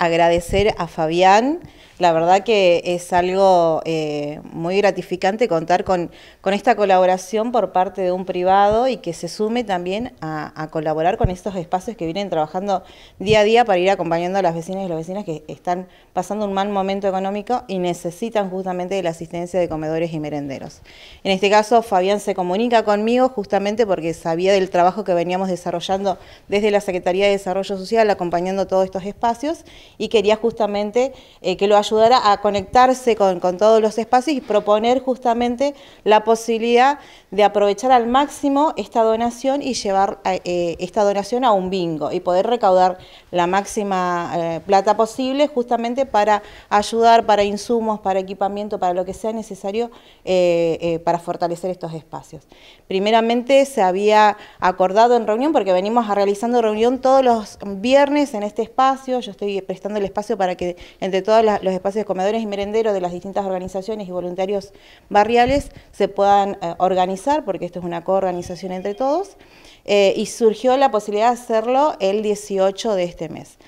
Agradecer a Fabián, la verdad que es algo eh, muy gratificante contar con, esta colaboración por parte de un privado y que se sume también a, a, colaborar con estos espacios que vienen trabajando día a día para ir acompañando a las vecinas y los vecinas que están pasando un mal momento económico y necesitan justamente de la asistencia de comedores y merenderos. En este caso Fabián se comunica conmigo justamente porque sabía del trabajo que veníamos desarrollando desde la Secretaría de Desarrollo Social acompañando todos estos espacios y quería justamente eh, que lo ayudara a conectarse con, todos los espacios y proponer justamente la posibilidad de aprovechar al máximo esta donación y llevar eh, eh, esta donación a un bingo y poder recaudar la máxima plata posible justamente para ayudar, para insumos, para equipamiento, para lo que sea necesario para fortalecer estos espacios. Primeramente se había acordado en reunión, porque venimos realizando reunión todos los viernes en este espacio, yo estoy prestando el espacio para que entre todos los espacios de comedores y merenderos de las distintas organizaciones y voluntarios barriales se puedan eh, organizar, porque esto es una coorganización entre todos, eh, y surgió la posibilidad de hacerlo el 18 de este mes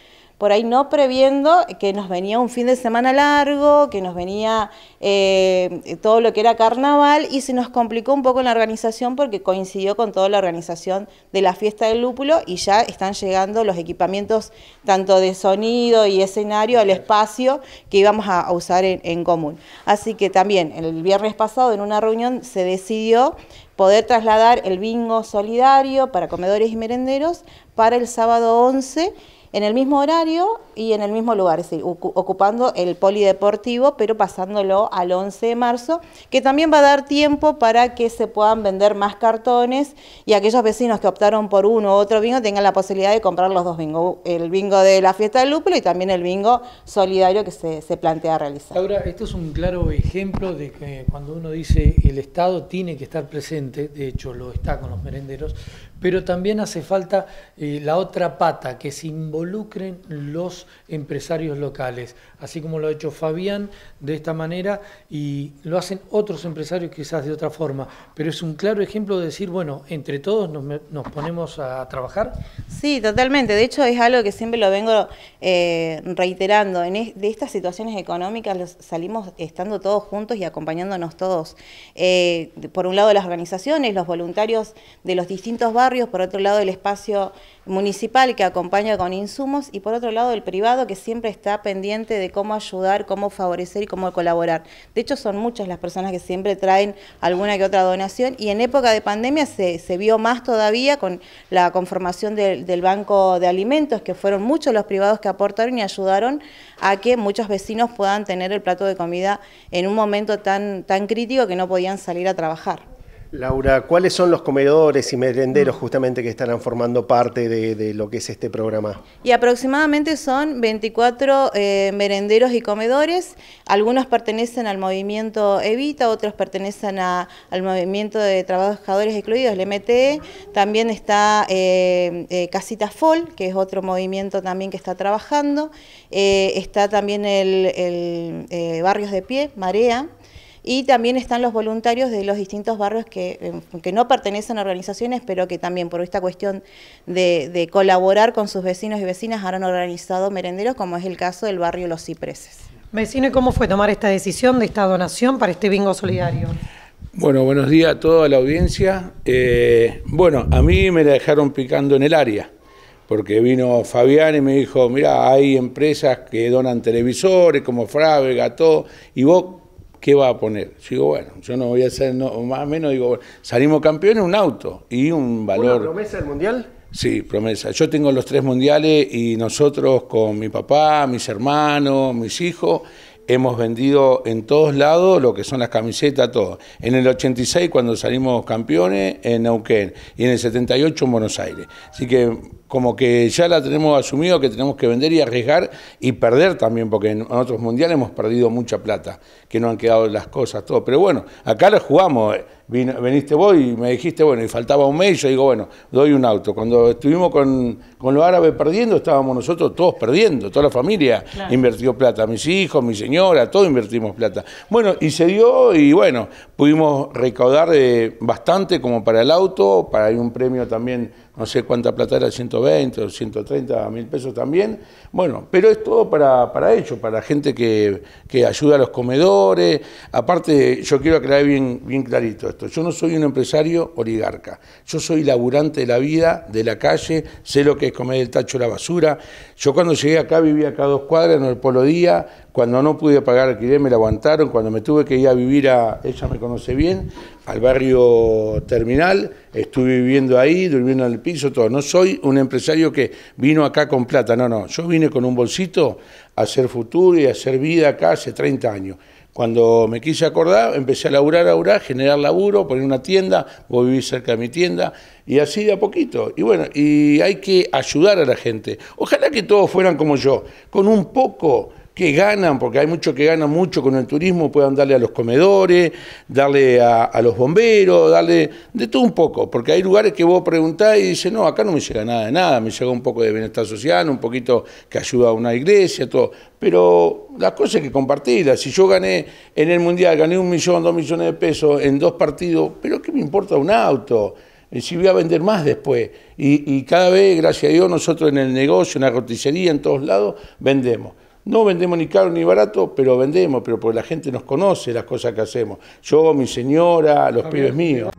por ahí no previendo que nos venía un fin de semana largo, que nos venía eh, todo lo que era carnaval y se nos complicó un poco la organización porque coincidió con toda la organización de la fiesta del lúpulo y ya están llegando los equipamientos tanto de sonido y escenario al espacio que íbamos a, usar en común. Así que también el viernes pasado en una reunión se decidió poder trasladar el bingo solidario para comedores y merenderos para el sábado 11 en el mismo horario y en el mismo lugar, es ocupando el polideportivo, pero pasándolo al 11 de marzo, que también va a dar tiempo para que se puedan vender más cartones y aquellos vecinos que optaron por uno u otro bingo tengan la posibilidad de comprar los dos bingos, el bingo de la fiesta del lúpulo y también el bingo solidario que se, plantea realizar. Laura, esto es un claro ejemplo de que cuando uno dice el Estado tiene que estar presente, de hecho lo está con los merenderos, pero también hace falta eh, la otra pata, que se involucren los empresarios locales, así como lo ha hecho Fabián de esta manera y lo hacen otros empresarios quizás de otra forma, pero es un claro ejemplo de decir, bueno, entre todos nos, ponemos a trabajar. Sí, totalmente, de hecho es algo que siempre lo vengo eh, reiterando, en de estas situaciones económicas salimos estando todos juntos y acompañándonos todos. Eh, por un lado las organizaciones, los voluntarios de los distintos barrios, por otro lado el espacio municipal que acompaña con insumos y por otro lado el privado que siempre está pendiente de cómo ayudar, cómo favorecer y cómo colaborar. De hecho, son muchas las personas que siempre traen alguna que otra donación y en época de pandemia se, vio más todavía con la conformación del Banco de Alimentos, que fueron muchos los privados que aportaron y ayudaron a que muchos vecinos puedan tener el plato de comida en un momento tan, tan crítico que no podían salir a trabajar. Laura, ¿cuáles son los comedores y merenderos mm. justamente que estarán formando parte de, lo que es este programa? Y aproximadamente son 24 eh, merenderos y comedores. Algunos pertenecen al movimiento Evita, otros pertenecen al movimiento de trabajadores excluidos, el MTE. También está eh, eh, Casita FOL, que es otro movimiento también que está trabajando. está también el Barrios de Pie, Marea y también están los voluntarios de los distintos barrios que, em, que no pertenecen a organizaciones, pero que también por esta cuestión de, colaborar con sus vecinos y vecinas han organizado merenderos, como es el caso del barrio Los Cipreses. Vecino, ¿y cómo fue tomar esta decisión de esta donación para este bingo solidario? Bueno, buenos días a toda la audiencia. Eh, bueno, a mí me la dejaron picando en el área porque vino Fabián y me dijo, mira, hay empresas que donan televisores como Frave, todo, y vos ¿qué va a poner? digo, bueno, yo no voy a ser más o menos, digo, salimos campeones un auto y un valor. promesa del mundial? Sí, promesa. Yo tengo los tres mundiales y nosotros con mi papá, mis hermanos, mis hijos, hemos vendido en todos lados lo que son las camisetas, todo. En el 86 cuando salimos campeones en Neuquén y en el 78 en Buenos Aires. Así que como que ya la tenemos asumido que tenemos que vender y arriesgar y perder también, porque en otros mundiales hemos perdido mucha plata, que no han quedado las cosas, todo. Pero bueno, acá lo jugamos veniste vos y me dijiste, bueno, y faltaba un mes, yo digo, bueno, doy un auto. Cuando estuvimos con, con los árabes perdiendo, estábamos nosotros todos perdiendo, toda la familia invertió plata, mis hijos, mi señora, todos invertimos plata. Bueno, y se dio y bueno, pudimos recaudar eh, bastante como para el auto, para hay un premio también no sé cuánta plata era, 120 o 130 mil pesos también. Bueno, pero es todo para, para ellos, para gente que, que, ayuda a los comedores. Aparte, yo quiero aclarar bien, bien clarito esto. Yo no soy un empresario oligarca. Yo soy laburante de la vida, de la calle, sé lo que es comer el tacho la basura. Yo cuando llegué acá vivía acá a dos cuadras en el Polo Día, cuando no pude pagar alquiler me la aguantaron. Cuando me tuve que ir a vivir a, ella me conoce bien, al barrio terminal, estuve viviendo ahí, durmiendo en el piso, todo. No soy un empresario que vino acá con plata, no, no. Yo vine con un bolsito a hacer futuro y a hacer vida acá hace 30 años. Cuando me quise acordar, empecé a laburar, a laburar, generar laburo, poner una tienda, voy a vivir cerca de mi tienda, y así de a poquito. Y bueno, y hay que ayudar a la gente. Ojalá que todos fueran como yo, con un poco que ganan, porque hay muchos que ganan mucho con el turismo, puedan darle a los comedores, darle a, los bomberos, darle de todo un poco, porque hay lugares que vos preguntás y dices, no, acá no me llega nada de nada, me llega un poco de bienestar social, un poquito que ayuda a una iglesia, todo, pero las cosas hay que compartirlas, si yo gané en el Mundial, gané un millón, dos millones de pesos en dos partidos, pero ¿qué me importa un auto? Eh, si voy a vender más después. Y, y, cada vez, gracias a Dios, nosotros en el negocio, en la roticería, en todos lados, vendemos. No vendemos ni caro ni barato, pero vendemos, pero porque la gente nos conoce las cosas que hacemos. Yo, mi señora, los pibes míos.